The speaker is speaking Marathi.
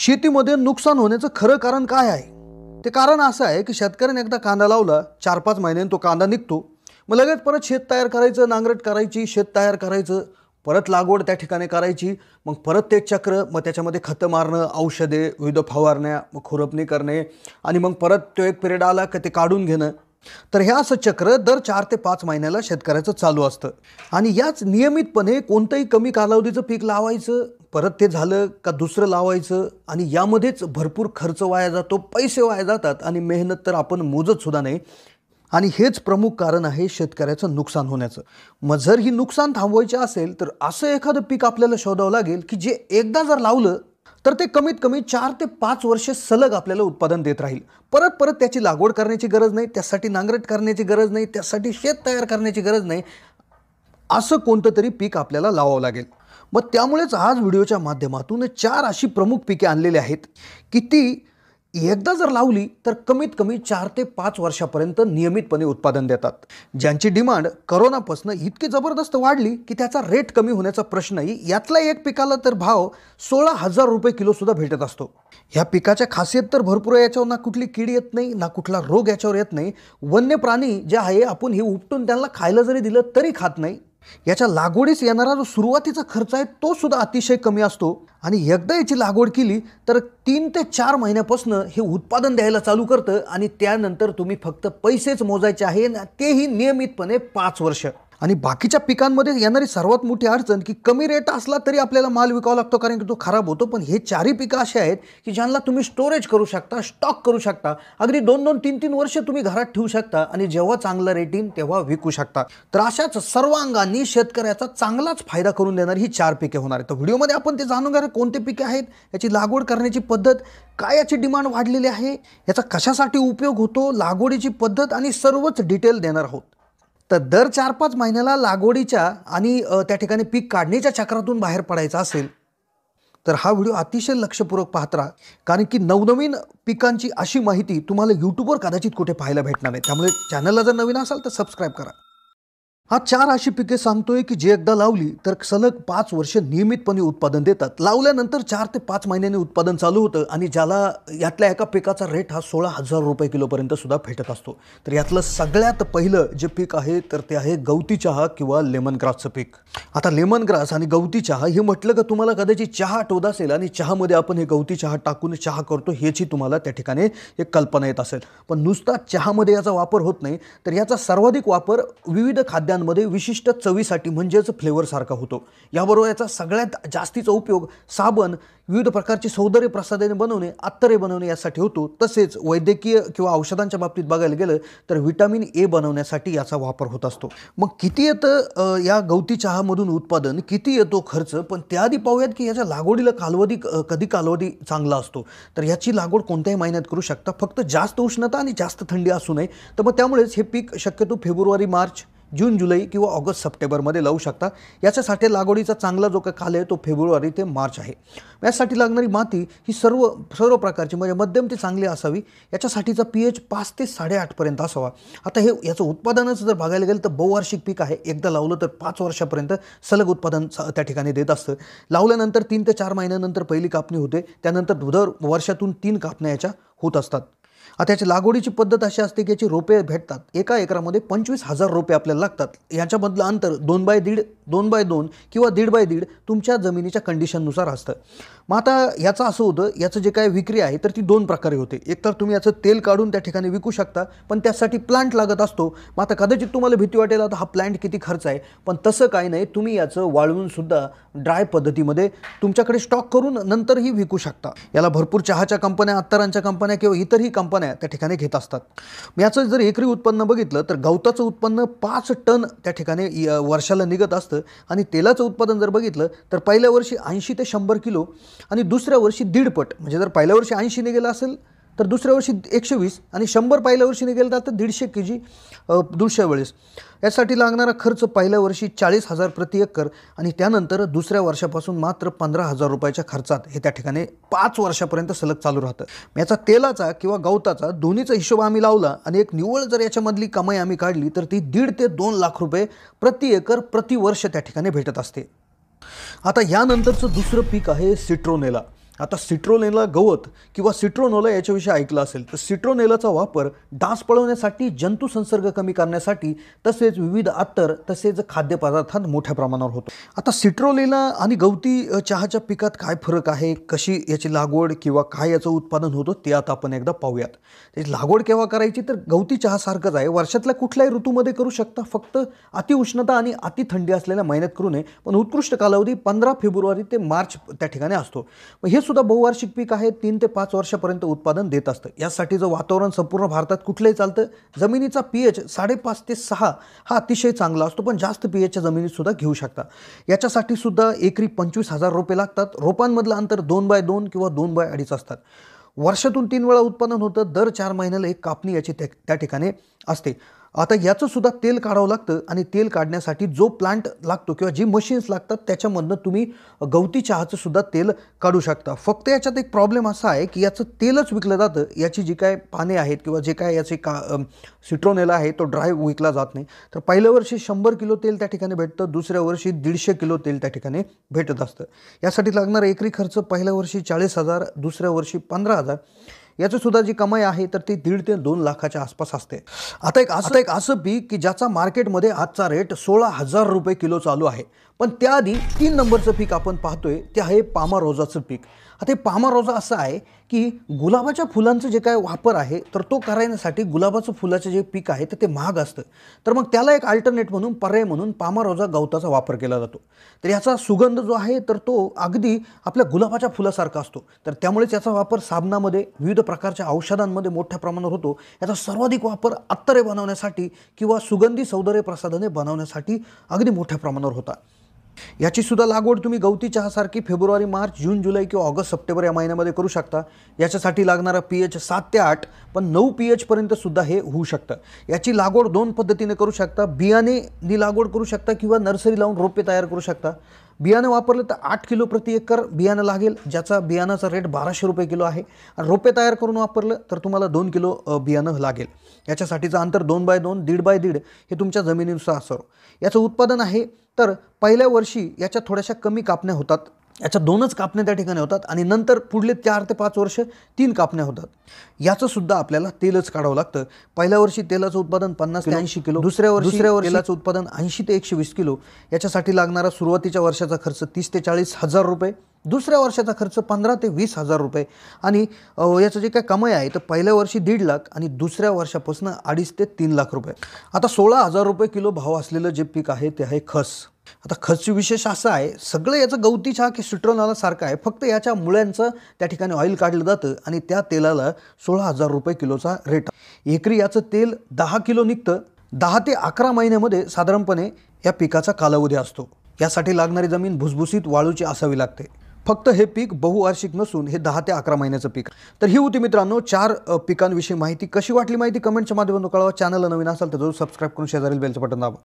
शेतीमध्ये नुकसान होण्याचं खरं कारण काय आहे ते कारण असं आहे की शेतकऱ्याने एकदा कांदा लावला चार पाच महिन्यांनी तो कांदा निघतो मग लगेच परत शेत तयार करायचं नांगरट करायची शेत तयार करायचं परत लागवड त्या ठिकाणी करायची मग परत ते चक्र मग त्याच्यामध्ये खतं मारणं औषधे विविध फवारण्या मग खुरपणी करणे आणि मग परत तो एक पिरियड आला का ते काढून घेणं तर हे असं चक्र दर चार ते पाच महिन्याला शेतकऱ्याचं चालू असतं आणि याच नियमितपणे कोणतंही कमी कालावधीचं पीक लावायचं परत ते झालं का दुसरं लावायचं आणि यामध्येच भरपूर खर्च वाया जातो पैसे वाया जातात आणि मेहनत तर आपण मोजत सुद्धा नाही आणि हेच प्रमुख कारण आहे शेतकऱ्याचं नुकसान होण्याचं मग जर ही नुकसान थांबवायचे असेल तर असं एखादं पीक आपल्याला शोधावं लागेल की जे एकदा जर लावलं तर ते कमीत कमी चार ते पाच वर्षे सलग आपल्याला उत्पादन देत राहील परत परत त्याची लागवड करण्याची गरज नाही त्यासाठी नांगरट करण्याची गरज नाही त्यासाठी शेत तयार करण्याची गरज नाही असं कोणतं तरी पीक आपल्याला लावावं लागेल मग त्यामुळेच आज व्हिडिओच्या माध्यमातून चार अशी प्रमुख पिके आणलेली आहेत की ती एकदा जर लावली तर कमीत कमी चार ते पाच वर्षापर्यंत नियमितपणे उत्पादन देतात ज्यांची डिमांड करोनापासून इतकी जबरदस्त वाढली की त्याचा रेट कमी होण्याचा प्रश्नही यातला एक पिकाला तर भाव सोळा हजार रुपये किलोसुद्धा भेटत असतो ह्या पिकाच्या खासियत तर भरपूर आहे याच्यावर ना कुठली कीड येत नाही ना कुठला रोग याच्यावर येत नाही वन्य प्राणी जे आहे आपण हे उपटून त्यांना खायला जरी दिलं तरी खात नाही याच्या लागवडीस येणारा जो सुरुवातीचा खर्च आहे तो सुद्धा अतिशय कमी असतो आणि एकदा याची लागवड केली तर तीन ते चार महिन्यापासून हे उत्पादन द्यायला चालू करतं आणि त्यानंतर तुम्ही फक्त पैसेच मोजायचे आहे तेही नियमितपणे पाच वर्ष आणि बाकीच्या पिकांमध्ये येणारी सर्वात मोठी अडचण की कमी रेट असला तरी आपल्याला माल विकावा लागतो कारण की तो खराब होतो पण हे चारही पिकं असे आहेत की ज्यांना तुम्ही स्टोरेज करू शकता स्टॉक करू शकता अगदी दोन दोन तीन तीन वर्ष तुम्ही घरात ठेवू शकता आणि जेव्हा चांगलं रेट येईल तेव्हा विकू शकता तर अशाच सर्वांगांनी शेतकऱ्याचा चांगलाच फायदा करून देणारी ही चार पिके होणार आहेत तर व्हिडिओमध्ये आपण ते जाणून घ्या कोणते पिके आहेत याची लागवड करण्याची पद्धत काय याची डिमांड वाढलेली आहे याचा कशासाठी उपयोग होतो लागवडीची पद्धत आणि सर्वच डिटेल देणार आहोत तर दर चार पाच महिन्याला लागवडीच्या आणि त्या ठिकाणी पीक काढण्याच्या चक्रातून बाहेर पडायचा असेल तर हा व्हिडिओ अतिशय लक्षपूर्वक पाहत राहा कारण की नवनवीन पिकांची अशी माहिती तुम्हाला यूट्यूबवर कदाचित कुठे पाहायला भेटणार नाही त्यामुळे चॅनलला जर नवीन असाल तर सबस्क्राईब करा हा चार अशी पिके सांगतोय की जे एकदा लावली तर सलग पाच वर्ष नियमितपणे उत्पादन देतात लावल्यानंतर चार ते पाच महिन्याने उत्पादन चालू होतं आणि ज्याला यातल्या एका पिकाचा रेट हा सोळा हजार रुपये किलोपर्यंत सुद्धा भेटत असतो तर यातलं सगळ्यात पहिलं जे पीक आहे तर ते आहे गवती चहा किंवा लेमन ग्रासचं पीक आता लेमन ग्रास आणि गवती चहा हे म्हटलं का तुम्हाला कदाचित चहा आठवत असेल आणि चहामध्ये आपण हे गवती चहा टाकून चहा करतो ह्याची तुम्हाला त्या ठिकाणी एक कल्पना येत असेल पण नुसता चहामध्ये याचा वापर होत नाही तर याचा सर्वाधिक वापर विविध खाद्यां मध्ये विशिष्ट चवीसाठी म्हणजेच फ्लेवरसारखा होतो याबरोबर याचा सगळ्यात जास्तीचा उपयोग साबण विविध प्रकारची सौंदर्य प्रसादने बनवणे अत्तरे बनवणे यासाठी होतो तसेच वैद्यकीय किंवा औषधांच्या बाबतीत बघायला गेलं तर व्हिटॅमिन ए बनवण्यासाठी याचा वापर होत असतो मग किती येतं या गवती चहामधून उत्पादन किती येतो खर्च पण त्याआधी पाहूयात की याच्या लागवडीला कालावधी कधी कालवधी चांगला असतो तर याची लागवड कोणत्याही महिन्यात करू शकता फक्त जास्त उष्णता आणि जास्त थंडी असू नये तर मग त्यामुळेच हे पीक शक्यतो फेब्रुवारी मार्च जून जुलै किंवा ऑगस्ट सप्टेंबरमध्ये लावू शकता याच्यासाठी लागवडीचा चांगला जो काही काल आहे तो फेब्रुवारी ते मार्च आहे यासाठी लागणारी माती ही सर्व सर्व प्रकारची म्हणजे मध्यम ते चांगली असावी याच्यासाठीचा पी एच पाच ते साडेआठपर्यंत असावा आता हे याचं उत्पादनच जर बघायला गेलं तर बहुवार्षिक पीक आहे एकदा लावलं तर पाच वर्षापर्यंत सलग उत्पादन त्या ठिकाणी देत असतं लावल्यानंतर तीन ते चार महिन्यानंतर पहिली कापणी होते त्यानंतर दर वर्षातून तीन कापण्या याच्या होत असतात आता याची लागवडीची पद्धत अशी असते की याची रोपे भेटतात एका एकरामध्ये पंचवीस हजार रोपे आपल्याला लागतात याच्यामधलं अंतर दोन बाय दीड दोन बाय दोन किंवा दीड बाय दीड तुमच्या जमिनीच्या कंडिशननुसार असतं मग आता याचं असं होतं याचं जे काय विक्री आहे तर ती दोन प्रकारे होते एक तर तुम्ही याचं तेल काढून त्या ठिकाणी विकू शकता पण त्यासाठी प्लांट लागत असतो मग आता कदाचित तुम्हाला भीती वाटेल आता हा प्लांट किती खर्च आहे पण तसं काही नाही तुम्ही याचं वाळवूनसुद्धा ड्राय पद्धतीमध्ये तुमच्याकडे स्टॉक करून नंतरही विकू शकता याला भरपूर चहाच्या कंपन्या अत्तरांच्या कंपन्या किंवा इतरही कंपन्या त्या ठिकाणी घेत असतात याचं जर एकरी उत्पन्न बघितलं तर गवताचं उत्पन्न पाच टन त्या ठिकाणी वर्षाला निघत असतं आणि तेलाचं उत्पादन जर बघितलं तर पहिल्या वर्षी ऐंशी ते शंभर किलो आणि दुसऱ्या वर्षी दीडपट म्हणजे जर पहिल्या वर्षी ऐंशी गेला असेल तर दुसऱ्या वर्षी एकशे वीस आणि शंभर पहिल्या वर्षी गेलं तर दीडशे के जी दुसऱ्या वेळेस यासाठी लागणारा खर्च पहिल्या वर्षी चाळीस हजार प्रति एकर आणि त्यानंतर दुसऱ्या वर्षापासून मात्र पंधरा हजार रुपयाच्या खर्चात हे त्या ठिकाणी पाच वर्षापर्यंत सलग चालू राहतं याचा तेलाचा किंवा गवताचा दोन्हीचा हिशोब आम्ही लावला आणि एक निव्वळ जर याच्यामधली कमाई आम्ही काढली तर ती दीड ते दोन लाख रुपये प्रति एकर प्रतिवर्ष त्या ठिकाणी भेटत असते आता यानंतरचं दुसरं पीक आहे सिट्रोनेला आता सिट्रोनेला गवत किंवा सिट्रोनोला याच्याविषयी ऐकलं असेल तर सिट्रोनेलाचा वापर डास पळवण्यासाठी जंतुसंसर्ग कमी करण्यासाठी तसेच विविध अत्तर तसेच खाद्यपदार्थांत मोठ्या प्रमाणावर होतो आता सिट्रोलेला आणि गवती चहाच्या पिकात काय फरक आहे कशी याची लागवड किंवा काय याचं उत्पादन होतं ते आता आपण एकदा पाहूयात त्याची लागवड केव्हा करायची तर गवती चहासारखंच आहे वर्षातल्या कुठल्याही ऋतूमध्ये करू शकता फक्त अतिउष्णता आणि अति थंडी असलेल्या महिन्यात करू नये पण उत्कृष्ट कालावधी पंधरा फेब्रुवारी ते मार्च त्या ठिकाणी असतो हे सुद्धा बहुवार्षिक पीक आहे तीन ते पाच वर्षापर्यंत उत्पादन देत असतं जो वातावरण संपूर्ण भारतात कुठलंही चालतं जमिनीचा पी एच साडेपाच ते सहा हा अतिशय चांगला असतो पण जास्त पी एचच्या जमिनीतसुद्धा घेऊ शकता याच्यासाठी सुद्धा एकरी पंचवीस हजार रुपये लागतात रोपांमधलं अंतर दोन बाय दोन किंवा दोन बाय अडीच असतात वर्षातून तीन वेळा उत्पादन होतं दर चार महिन्याला एक कापणी याची त्या ठिकाणी असते आता याचं सुद्धा तेल काढावं लागतं आणि तेल काढण्यासाठी जो प्लांट लागतो किंवा जी मशीन्स लागतात त्याच्यामधनं तुम्ही गवती चहाचं सुद्धा तेल काढू शकता फक्त याच्यात एक प्रॉब्लेम असा आहे की याचं तेलच विकलं जातं याची जी काय पाने आहेत किंवा जे काय याचे का सिट्रोनेला आहे तो ड्राय विकला जात नाही तर पहिल्या वर्षी शंभर किलो तेल त्या ठिकाणी भेटतं दुसऱ्या वर्षी दीडशे किलो तेल त्या ठिकाणी भेटत असतं यासाठी लागणारा एकरी खर्च पहिल्या वर्षी चाळीस हजार दुसऱ्या वर्षी पंधरा हजार याची सुद्धा जी कमाई आहे तर ती दीड ते दोन लाखाच्या आसपास असते आता एक असं एक असं पीक की ज्याचा मार्केटमध्ये आजचा रेट सोळा हजार रुपये किलो चालू आहे पण त्याआधी तीन नंबरचं पीक आपण पाहतोय ते आहे पामा रोजाचं पीक आता हे पामा रोजा असं आहे की गुलाबाच्या फुलांचं जे काय वापर आहे तर तो करायसाठी गुलाबाचं फुलाचं जे पीक आहे तर ते महाग असतं तर मग त्याला एक अल्टरनेट म्हणून पर्याय म्हणून पामा रोजा गवताचा वापर केला जातो तर याचा सुगंध जो आहे तर तो अगदी आपल्या गुलाबाच्या फुलासारखा असतो तर त्यामुळेच याचा वापर साबणामध्ये विविध प्रकारच्या औषधांमध्ये मोठ्या प्रमाणावर होतो याचा सर्वाधिक वापर अत्तरे बनवण्यासाठी किंवा सुगंधी सौंदर्य प्रसाधने बनवण्यासाठी अगदी मोठ्या प्रमाणावर होता याची सुद्धा लागवड तुम्ही गवती चहासारखी फेब्रुवारी मार्च जून जुलै किंवा ऑगस्ट सप्टेंबर या महिन्यामध्ये करू शकता याच्यासाठी लागणारा पी एच सात ते आठ पण नऊ पी पर्यंत सुद्धा हे होऊ शकतं याची लागवड दोन पद्धतीने करू शकता नि लागवड करू शकता किंवा नर्सरी लावून रोपे तयार करू शकता बियाणं वापरलं तर आठ किलो प्रति एकर बियाणं लागेल ज्याचा बियाणाचा रेट बाराशे रुपये किलो आहे आणि रोपे तयार करून वापरलं तर तुम्हाला दोन किलो बियाणं लागेल याच्यासाठीचं अंतर दोन बाय दोन दीड बाय दीड हे तुमच्या जमिनीनुसार असं याचं उत्पादन आहे तर पहिल्या वर्षी याच्या थोड्याशा कमी कापण्या होतात याच्या दोनच कापण्या त्या ठिकाणी होतात आणि नंतर पुढले चार ते पाच वर्ष तीन कापण्या होतात याचंसुद्धा आपल्याला तेलच काढावं लागतं पहिल्या वर्षी तेलाचं उत्पादन पन्नास ते ऐंशी किलो दुसऱ्या वर्षी दुसऱ्या तेलाचं उत्पादन ऐंशी ते एकशे वीस किलो याच्यासाठी लागणारा सुरुवातीच्या वर्षाचा खर्च तीस ते चाळीस हजार रुपये दुसऱ्या वर्षाचा खर्च पंधरा ते वीस हजार रुपये आणि याचं जे काय कमाई आहे तर पहिल्या वर्षी दीड लाख आणि दुसऱ्या वर्षापासून अडीच ते तीन लाख रुपये आता सोळा हजार रुपये किलो भाव असलेलं जे पीक आहे ते आहे खस आता खस विशेष असं आहे सगळं याचं गवती छा की सिट्रोनाला सारखं आहे फक्त याच्या मुळ्यांचं त्या ठिकाणी ऑइल काढलं जातं आणि त्या तेलाला सोळा हजार रुपये किलोचा रेट एकरी याचं तेल दहा किलो निघतं दहा ते अकरा महिन्यामध्ये साधारणपणे या पिकाचा कालावधी असतो यासाठी लागणारी जमीन भुसभुसीत वाळूची असावी लागते फक्त हे पीक बहुवार्षिक नसून हे दहा ते अकरा महिन्याचं पीक तर ही होती मित्रांनो चार पिकांविषयी माहिती कशी वाटली माहिती कमेंटच्या माध्यमातून कळवा चॅनलला नवीन असाल तर जरूर सबस्क्राईब करून शेजारील बेलचं बटन दाबा